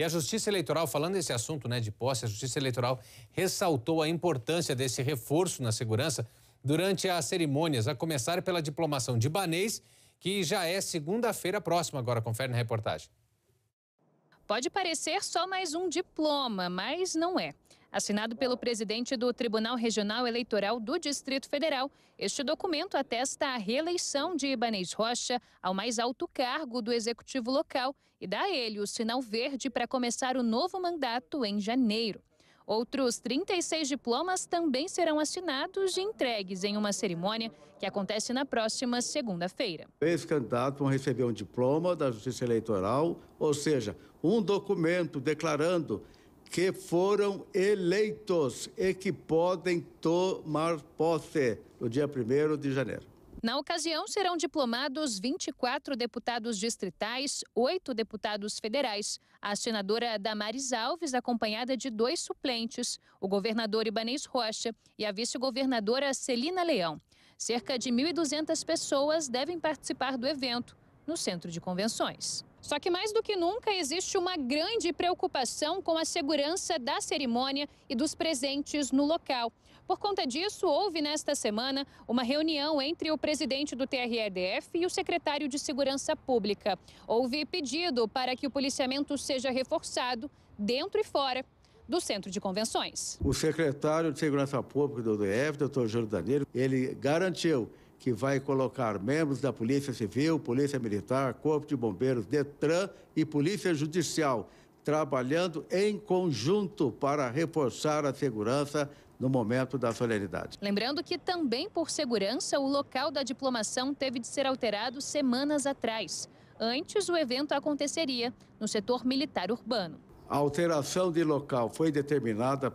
E a Justiça Eleitoral, falando desse assunto né, de posse, a Justiça Eleitoral ressaltou a importância desse reforço na segurança durante as cerimônias, a começar pela diplomação de Banês, que já é segunda-feira próxima. Agora, confere na reportagem. Pode parecer só mais um diploma, mas não é. Assinado pelo presidente do Tribunal Regional Eleitoral do Distrito Federal, este documento atesta a reeleição de Ibanez Rocha ao mais alto cargo do executivo local e dá a ele o sinal verde para começar o novo mandato em janeiro. Outros 36 diplomas também serão assinados e entregues em uma cerimônia que acontece na próxima segunda-feira. Esse candidato vão receber um diploma da Justiça Eleitoral, ou seja, um documento declarando que foram eleitos e que podem tomar posse no dia 1 de janeiro. Na ocasião, serão diplomados 24 deputados distritais, oito deputados federais, a senadora Damares Alves, acompanhada de dois suplentes, o governador Ibanês Rocha e a vice-governadora Celina Leão. Cerca de 1.200 pessoas devem participar do evento, no centro de convenções. Só que mais do que nunca existe uma grande preocupação com a segurança da cerimônia e dos presentes no local. Por conta disso, houve nesta semana uma reunião entre o presidente do TREDF e o secretário de Segurança Pública. Houve pedido para que o policiamento seja reforçado dentro e fora do Centro de Convenções. O secretário de Segurança Pública do DF, doutor Jordaneiro, ele garantiu que vai colocar membros da Polícia Civil, Polícia Militar, Corpo de Bombeiros, Detran e Polícia Judicial, trabalhando em conjunto para reforçar a segurança no momento da solenidade. Lembrando que também por segurança, o local da diplomação teve de ser alterado semanas atrás. Antes, o evento aconteceria no setor militar urbano. A alteração de local foi determinada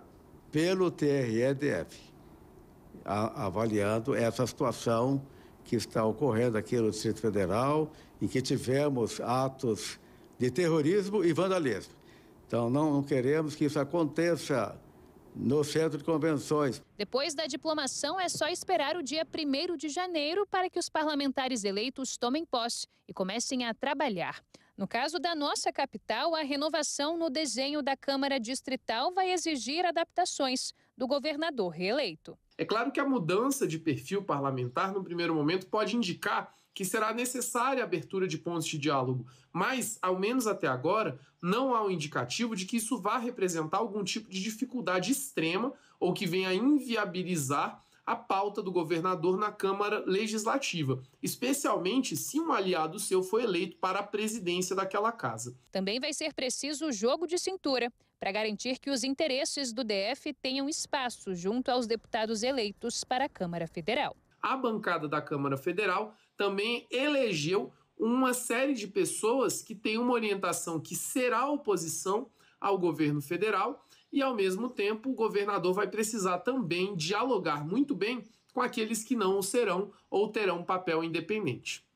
pelo TREDF avaliando essa situação que está ocorrendo aqui no Distrito Federal, em que tivemos atos de terrorismo e vandalismo. Então, não, não queremos que isso aconteça no centro de convenções. Depois da diplomação, é só esperar o dia 1 de janeiro para que os parlamentares eleitos tomem posse e comecem a trabalhar. No caso da nossa capital, a renovação no desenho da Câmara Distrital vai exigir adaptações do governador reeleito. É claro que a mudança de perfil parlamentar, no primeiro momento, pode indicar que será necessária a abertura de pontos de diálogo, mas, ao menos até agora, não há um indicativo de que isso vá representar algum tipo de dificuldade extrema ou que venha inviabilizar a pauta do governador na Câmara Legislativa, especialmente se um aliado seu foi eleito para a presidência daquela casa. Também vai ser preciso o jogo de cintura para garantir que os interesses do DF tenham espaço junto aos deputados eleitos para a Câmara Federal. A bancada da Câmara Federal também elegeu uma série de pessoas que têm uma orientação que será oposição ao governo federal e, ao mesmo tempo, o governador vai precisar também dialogar muito bem com aqueles que não o serão ou terão papel independente.